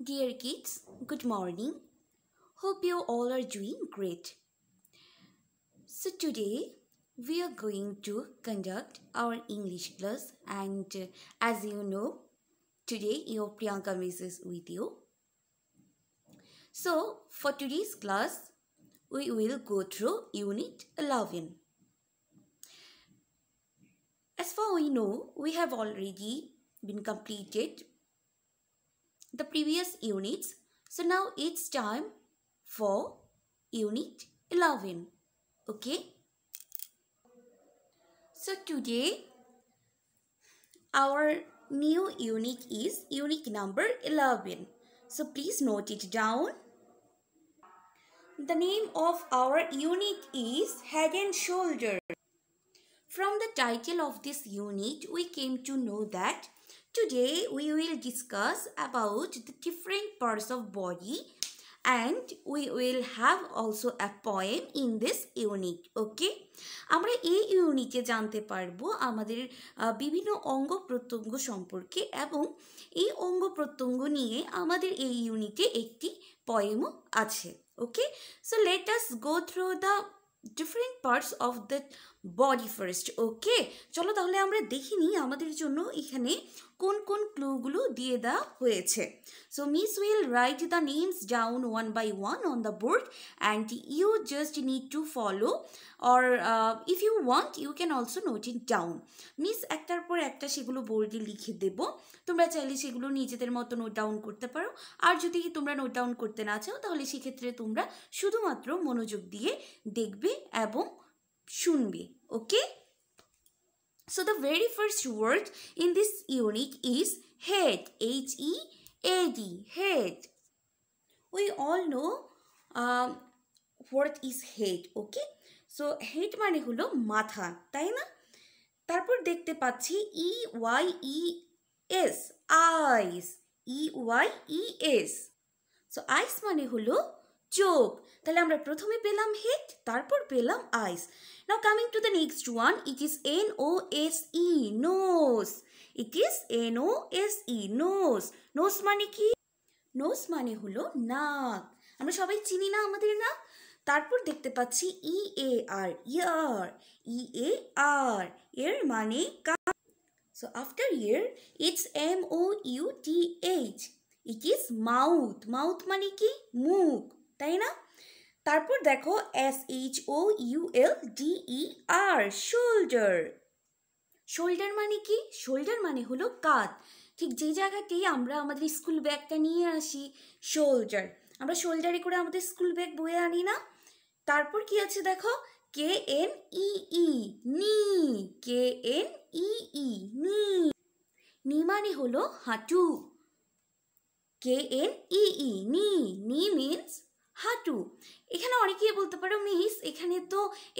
Dear kids, good morning. Hope you all are doing great. So today we are going to conduct our English class and uh, as you know, today your Priyanka Miss is with you. So for today's class, we will go through Unit 11. As far we know, we have already been completed the previous units. So now it's time for unit 11. Okay. So today our new unit is unit number 11. So please note it down. The name of our unit is Head and Shoulder. From the title of this unit, we came to know that Today we will discuss about the different parts of body and we will have also a poem in this unit okay আমরা এই ইউনিটে জানতে পারবো আমাদের বিভিন্ন অঙ্গ প্রত্যঙ্গ সম্পর্কে এবং এই অঙ্গ প্রত্যঙ্গ নিয়ে আমাদের এই ইউনিটে একটি পয়েমও আছে okay so let us go through the different parts of the body first okay চলো তাহলে আমরা দেখিনি আমাদের জন্য এখানে কোন কোন ক্লুগুলো দিয়ে দেওয়া হয়েছে so miss will write the names down one by one on the board and you just need to follow or if you want you can also note it down miss একটার পর একটা সেগুলো বোর্ডে লিখে দেবো তোমরা চাইলে সেগুলো নিজেদের মতো নোট ডাউন করতে পারো আর যদি তোমরা নোট ডাউন করতে না চাও তাহলে সেক্ষেত্রে তোমরা শুধুমাত্র মনোযোগ দিয়ে দেখবে এবং শুনবি okay so the very first word in this unit is head H E A D head we all know what is head okay so head মানে হলো মাথা তাই না তারপর দেখতে পাচ্ছি E Y E S eyes E Y E S so eyes মানে হলো চোখ তাহলে আমরা প্রথমে পেলাম হেড তারপর পেলাম eyes now coming to the next one it is N O S E nose it is N O S E nose nose মানে কি নোস মানে হলো নাক আমরা সবাই চিনি না আমাদের নাক তারপর দেখতে পাচ্ছি ই এ আর ইয়ার ই এ আর এর মানে so after ear it's M O U T H it is mouth mouth মানে কি মুখ তাই না তারপর দেখো S H O U L D E R shoulder shoulder মানে কি শোল্ডার মানে হলো কাত ঠিক যে জায়গাতেই আমরা আমাদের স্কুল ব্যাগটা নিয়ে আসি শোল্ডার আমরা শোল্ডারে করে আমাদের স্কুল ব্যাগ বয়ে আনি না তারপর কি আছে দেখো কে এন ই ই নি কে এন ই ই নি নি মানে হলো হাঁটু কে এন ই ই নি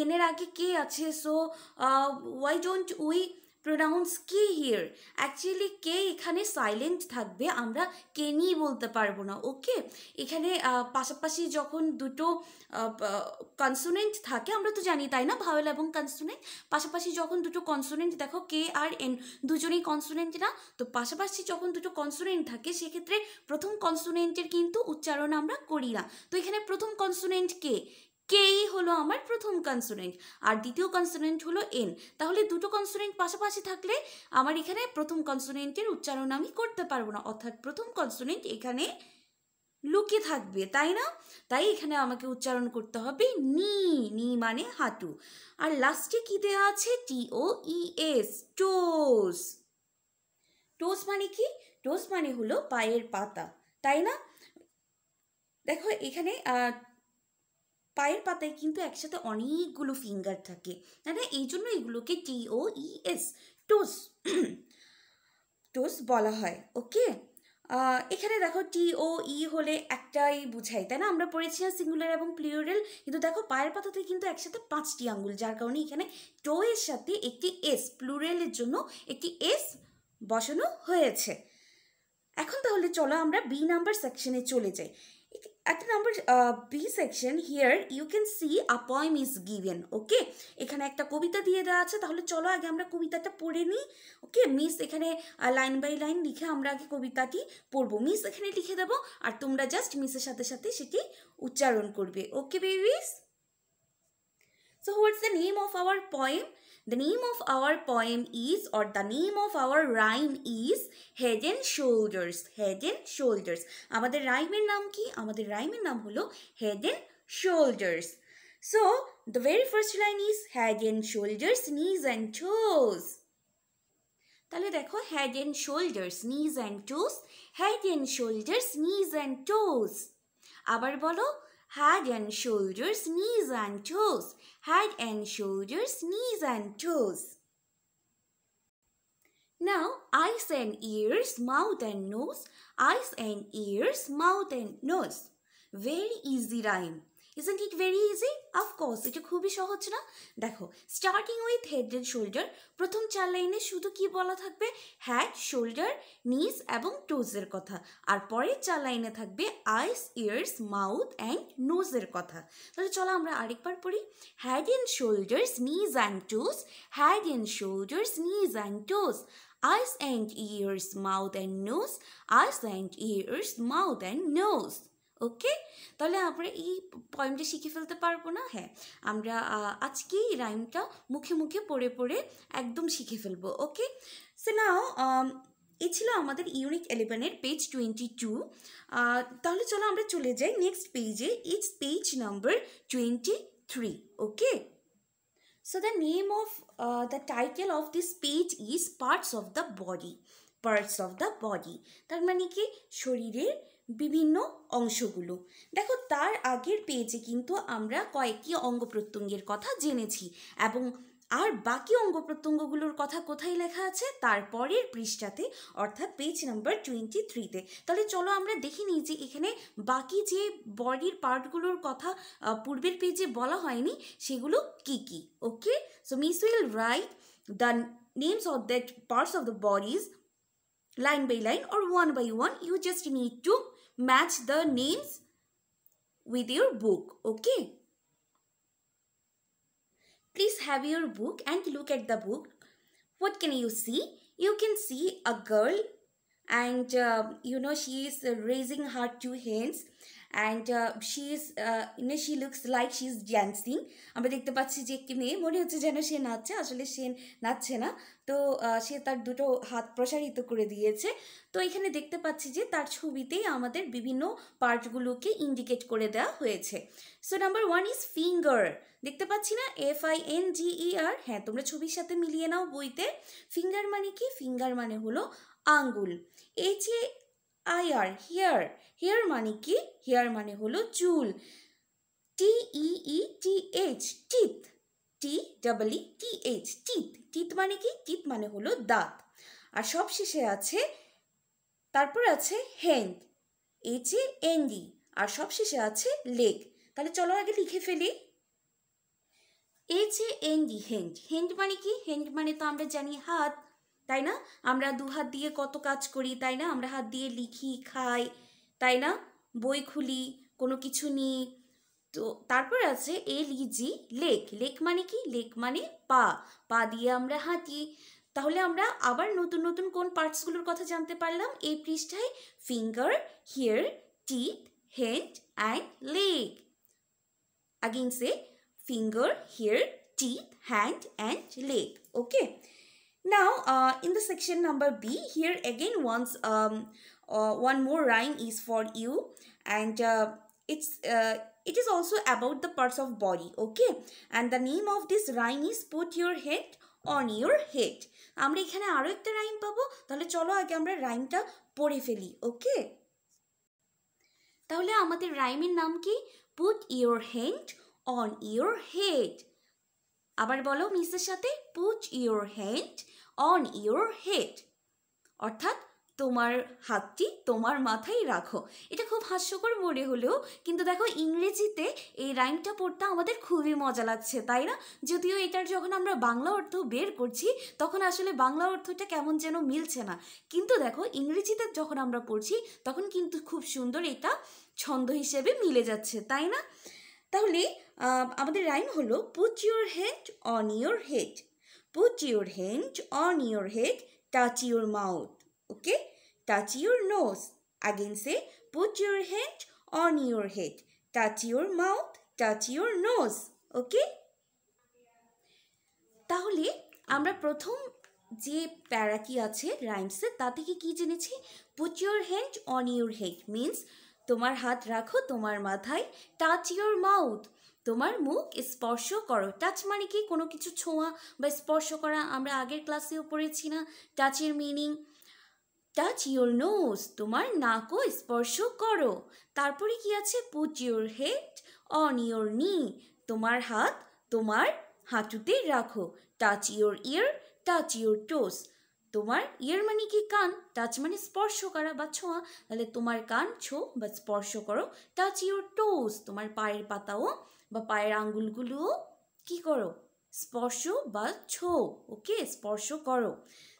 এনের আগে কে আছে so why don't we pronounce K here actually K এখানে সাইলেন্ট থাকবে আমরা কে নিয়ে বলতে পারবো না ওকে এখানে uh, পাশাপাশি যখন দুটো কনসোনেন্ট uh, uh, থাকে আমরা তো জানি তাই না ভাওয়েল এবং কনসোনেন্ট পাশাপাশি যখন দুটো কনসোনেন্ট দেখো কে আর এন দুজনেই কনসোনেন্ট না তো পাশাপাশি যখন দুটো কনসোনেন্ট থাকে সেক্ষেত্রে প্রথম কনসোনেন্টের কিন্তু উচ্চারণ আমরা করি না তো এখানে প্রথম কনসোনেন্ট কে কেই হলো আমার প্রথম কনসোনেন্ট আর দ্বিতীয় কনসোনেন্ট হলো এন তাহলে দুটো কনসোনেন্ট পাশাপাশি থাকলে আমার এখানে প্রথম কনসোনেন্টের উচ্চারণ আমি করতে পারবো না অর্থাৎ প্রথম কনসোনেন্ট এখানে লুকিয়ে থাকবে তাই না তাই এখানে আমাকে উচ্চারণ করতে হবে নি নি মানে হাঁটু আর লাস্টে কি দেওয়া আছে টি ও ই এস টোস টোস মানে কি টোস মানে হলো পায়ের পাতা তাই না দেখো এখানে পায়ের পাতায় কিন্তু একসাথে অনেকগুলো ফিঙ্গার থাকে দাদা এই জন্য এগুলোকে টি ও ই এস টোস টোস বলা হয় ওকে এখানে দেখো টি ও ই হলে একটাই বুঝাই তাই না আমরা পড়েছি সিঙ্গুলার এবং প্লিউরেল কিন্তু দেখো পায়ের পাতাতে কিন্তু একসাথে পাঁচটি আঙ্গুল যার কারণে এখানে টো এর সাথে একটি এস প্লুরেলের জন্য একটি এস বসানো হয়েছে এখন তাহলে চলো আমরা বি নাম্বার সেকশনে চলে যাই at the number uh, B section here you can see a poem is given okay এখানে একটা কবিতা দিয়ে দেওয়া আছে তাহলে চলো আগে আমরা কবিতাটা পড়ে নিই ওকে মিস এখানে লাইন বাই লাইন লিখে আমরা আগে কবিতাটি পড়বো মিস এখানে লিখে দেবো আর তোমরা জাস্ট মিসের সাথে সাথে সেটি উচ্চারণ করবে okay babies so what's the name of our poem The name of our poem is or the name of our rhyme is Head and Shoulders. Head and Shoulders. আমাদের রাইমের নাম কি আমাদের রাইমের নাম হলো Head and Shoulders. So, the very first line is Head and Shoulders, Knees and Toes. তাহলে দেখো head and shoulders, knees and toes, head and shoulders, knees and toes. আবার বলো head and shoulders, knees and toes, head and shoulders, knees and toes. Now, eyes and ears, mouth and nose, eyes and ears, mouth and nose. Very easy rhyme. Isn't it very easy of course এটা খুবই সহজ না দেখো starting with head and shoulder প্রথম চার লাইনে শুধু কি বলা থাকবে হ্যাড শোল্ডার নিজ এবং টোজের কথা আর পরের চার লাইনে থাকবে আইস ইয়ার্স মাউথ অ্যান্ড নোজের কথা তাহলে চলো আমরা আরেকবার পড়ি head and shoulders knees and toes head and shoulders knees and toes eyes and ears mouth and nose, eyes and ears mouth and nose. Okay তাহলে আমরা এই পয়েমটা শিখে ফেলতে পারবো না হ্যাঁ আমরা আজকেই রাইমটা মুখে মুখে পড়ে পড়ে একদম শিখে ফেলবো ওকে সে নাও um, এ ছিল আমাদের ইউনিক এলেভেনের পেজ টোয়েন্টি টু তাহলে চলো আমরা চলে যাই নেক্সট পেজে it's page number twenty three okay so the name of the title of this page is parts of the body parts of the body তার মানে কি শরীরের বিভিন্ন অংশগুলো দেখো তার আগের পেজে কিন্তু আমরা কয়েকটি অঙ্গ প্রত্যঙ্গের কথা জেনেছি এবং আর বাকি অঙ্গ প্রত্যঙ্গগুলোর কথা কোথায় লেখা আছে তার পরের পৃষ্ঠাতে অর্থাৎ পেজ নাম্বার টোয়েন্টি থ্রিতে তাহলে চলো আমরা দেখে নিই যে এখানে বাকি যে বডির পার্টগুলোর কথা পূর্বের পেজে বলা হয়নি সেগুলো কি কি okay so miss will write the names of that parts of the bodies line by line or one by one you just need to match the names with your book. Okay. Please have your book and look at the book. What can you see? You can see a girl and uh, you know she is raising her two hands and she is you know she looks like she is dancing আমরা দেখতে পাচ্ছি যে একটি মেয়ে মনে হচ্ছে যেন সে নাচছে আসলে সে নাচছে না তো সে তার দুটো হাত প্রসারিত করে দিয়েছে তো এখানে দেখতে পাচ্ছি যে তার ছবিতেই আমাদের বিভিন্ন পার্টগুলোকে ইন্ডিকেট করে দেওয়া হয়েছে so number one is finger দেখতে পাচ্ছি না F I N G E R হ্যাঁ তোমরা ছবির সাথে মিলিয়ে নাও বইতে ফিঙ্গার মানে কি ফিঙ্গার মানে হলো আঙ্গুল এই যে আই আর হেয়ার হেয়ার মানে কি হেয়ার মানে হলো চুল T E E T H teeth T double E T H teeth teeth মানে কি টিথ মানে হলো দাঁত আর সব শেষে আছে তারপর আছে hand H A N D আর সব শেষে আছে লেগ তাহলে চলো আগে লিখে ফেলি H A N D hand hand মানে কি হ্যান্ড মানে তো আমরা জানি হাত তাই না আমরা দু হাত দিয়ে কত কাজ করি তাই না আমরা হাত দিয়ে লিখি খাই তাই না বই খুলি কোনো কিছু নিই তো তারপর আছে এল ইজি লেক লেক মানে কি লেক মানে পা পা দিয়ে আমরা হাঁটি তাহলে আমরা আবার নতুন নতুন কোন পার্টসগুলোর কথা জানতে পারলাম এই পৃষ্ঠায় finger hair teeth hand and leg again say finger hair teeth hand and leg okay Now, uh, in the section number B, here again once um, uh, one more rhyme is for you and uh, it's uh, it is also about the parts of body, okay? And the name of this rhyme is put your head on your head আমরা এখানে আরও একটা rhyme পাবো তাহলে চলো আগে আমরা রাইমটা পড়ে ফেলি ওকে তাহলে আমাদের রাইমের নাম কি put your head on your head আবার বলো মিসের সাথে put your head on your head অর্থাৎ তোমার হাতটি তোমার মাথায় রাখো এটা খুব হাস্যকর মনে হলেও কিন্তু দেখো ইংরেজিতে এই রাইমটা পড়তে আমাদের খুবই মজা লাগছে তাই না যদিও এটার যখন আমরা বাংলা অর্থ বের করছি তখন আসলে বাংলা অর্থটা কেমন যেন মিলছে না কিন্তু দেখো ইংরেজিতে যখন আমরা পড়ছি তখন কিন্তু খুব সুন্দর এটা ছন্দ হিসেবে মিলে যাচ্ছে তাই না তাহলে আমাদের রাইম হলো put your head on your head Put your hinge on your head, touch your mouth. Okay? Touch your nose. Again say, put your hinge on your head, touch your mouth, touch your nose. Okay? তাহলে আমরা প্রথম যে প্যারা কি আছে রাইমসে তা থেকে কি জেনেছি put your hand on your head means তোমার হাত রাখো তোমার মাথায় টাচ ইউর মাউথ তোমার মুখ স্পর্শ করো টাচ মানে কি কোনো কিছু ছোঁয়া বা স্পর্শ করা আমরা আগের ক্লাসেও পড়েছি না টাচের মিনিং টাচ ইউর নোজ তোমার নাকও স্পর্শ করো তারপরে কি আছে put your head on your knee তোমার হাত তোমার হাঁটুতে রাখো touch your ear touch your toes তোমার ইয়ার মানে কি কান টাচ মানে স্পর্শ করা বা ছোঁয়া তাহলে তোমার কান ছো বা স্পর্শ করো টাচ ইউর টোস তোমার পায়ের পাতাও বা পায়ের আঙ্গুলগুলোও কি করো স্পর্শ বা ছো ওকে স্পর্শ করো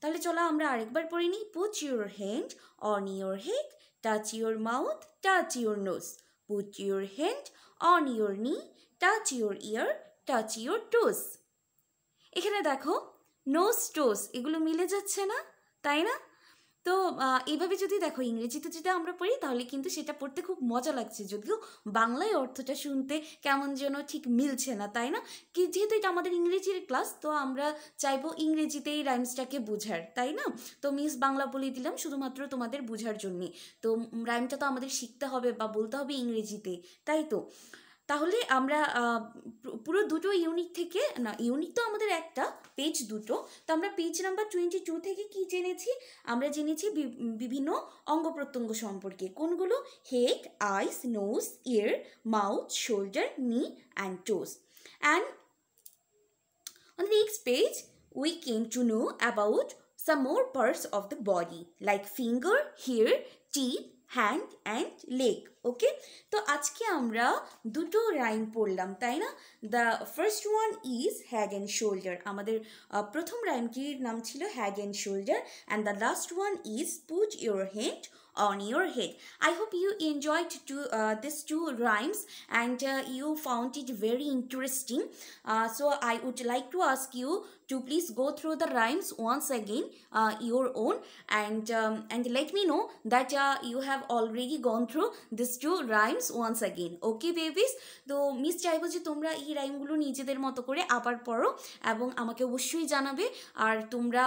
তাহলে চলো আমরা আরেকবার পড়ে নিই put your hand on your head touch your mouth touch your nose put your hand on your knee touch your ear touch your toes এখানে দেখো নোস টোস এগুলো মিলে যাচ্ছে না তাই না তো এভাবে যদি দেখো ইংরেজিতে যদি আমরা পড়ি তাহলে কিন্তু সেটা পড়তে খুব মজা লাগছে যদিও বাংলায় অর্থটা শুনতে কেমন যেন ঠিক মিলছে না তাই না কি যেহেতু এটা আমাদের ইংরেজির ক্লাস তো আমরা চাইবো ইংরেজিতে এই রাইমসটাকে বোঝার তাই না তো মিস বাংলা বলে দিলাম শুধুমাত্র তোমাদের বোঝার জন্যে তো রাইমটা তো আমাদের শিখতে হবে বা বলতে হবে ইংরেজিতে তাই তো তাহলে আমরা পুরো দুটো ইউনিট থেকে না ইউনিট তো আমাদের একটা পেজ দুটো তো আমরা পেজ নাম্বার টোয়েন্টি টু থেকে কি জেনেছি আমরা জেনেছি বিভিন্ন অঙ্গ প্রত্যঙ্গ সম্পর্কে কোনগুলো head eyes nose ear mouth shoulder knee and toes and on the next page we came to know about some more parts of the body like finger hair teeth hand and leg okay তো আজকে আমরা দুটো rhyme পড়লাম তাই না the first one is head and shoulder আমাদের প্রথম রাইমটির নাম ছিল head and shoulder and the last one is put your head on your head. I hope you enjoyed to, uh, these two rhymes and uh, you found it very interesting. Uh, so I would like to ask you to please go through the rhymes once again uh, your own and um, and let me know that uh, you have already gone through these two rhymes once again okay babies So, Miss তো miss চাইবো যে তোমরা এই রাইমগুলো নিজেদের মতো করে আবার পড়ো এবং আমাকে অবশ্যই জানাবে আর তোমরা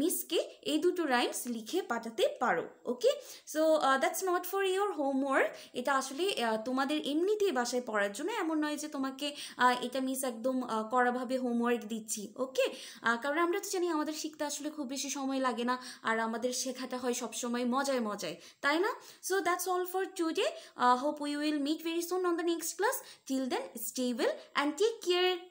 মিসকে এই দুটো রাইমস লিখে পাঠাতে পারো Okay? So that's not for your homework এটা আসলে তোমাদের এমনিতেই বাসায় পড়ার জন্য এমন নয় যে তোমাকে এটা মিস একদম কড়াভাবে হোমওয়ার্ক দিচ্ছি ওকে কারণ আমরা তো জানি আমাদের শিখতে আসলে খুব বেশি সময় লাগে না আর আমাদের শেখাটা হয় সবসময় মজায় মজায় তাই না so that's all for today hope we will meet very soon on the next class till then stable and take care